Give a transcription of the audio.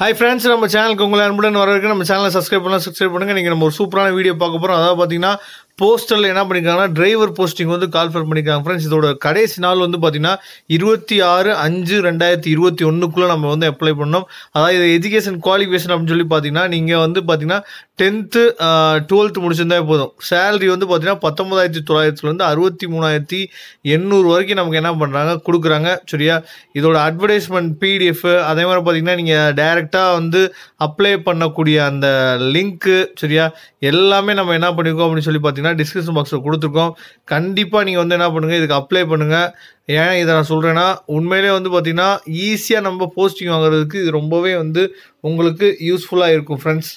hi friends நம்ம சேனலுக்கு உங்களை அன்புடன் வரவேற்க நம்ம சேனலை சப்ஸ்கிரைப் பண்ணலாம் சப்ஸ்கிரைப் பண்ணுங்கள் நீங்கள் நம்ம ஒரு சூப்பரான வீடியோ பார்க்க போகிறோம் அதாவது பார்த்தீங்கன்னா போஸ்டரில் என்ன பண்ணியிருக்காங்கன்னா டிரைவர் போஸ்டிங் வந்து கால்ஃபர் பண்ணியிருக்காங்க ஃப்ரெண்ட்ஸ் இதோட கடைசி நாள் வந்து பார்த்தீங்கன்னா இருபத்தி ஆறு அஞ்சு ரெண்டாயிரத்தி இருபத்தி ஒன்றுக்குள்ளே நம்ம வந்து அப்ளை பண்ணோம் அதாவது இது எஜுகேஷன் குவாலிஃபிகேஷன் அப்படின்னு சொல்லி பார்த்தீங்கன்னா நீங்கள் வந்து பார்த்தீங்கன்னா டென்த்து டுவெல்த் முடிச்சிருந்தால் போதும் சேலரி வந்து பார்த்திங்கன்னா பத்தொம்பதாயிரத்தி தொள்ளாயிரத்துலேருந்து அறுபத்தி மூணாயிரத்தி எண்ணூறு வரைக்கும் நமக்கு என்ன பண்ணுறாங்க கொடுக்குறாங்க சரியா இதோட அட்வர்டைஸ்மெண்ட் பிடிஎஃப் அதே மாதிரி பார்த்தீங்கன்னா நீங்கள் டைரெக்டாக வந்து அப்ளை பண்ணக்கூடிய அந்த லிங்க்கு சரியா எல்லாமே நம்ம என்ன பண்ணியிருக்கோம் அப்படின்னு சொல்லி பார்த்தீங்கன்னா லிங்க்னா டிஸ்கிரிப்ஷன் பாக்ஸில் கொடுத்துருக்கோம் கண்டிப்பாக நீங்கள் வந்து என்ன பண்ணுங்கள் இதுக்கு அப்ளை பண்ணுங்கள் ஏன் இதை நான் சொல்கிறேன்னா உண்மையிலே வந்து பார்த்திங்கன்னா ஈஸியாக நம்ம போஸ்டிங் வாங்குறதுக்கு இது ரொம்பவே வந்து உங்களுக்கு யூஸ்ஃபுல்லாக இருக்கும் ஃப்ரெண்ட்ஸ்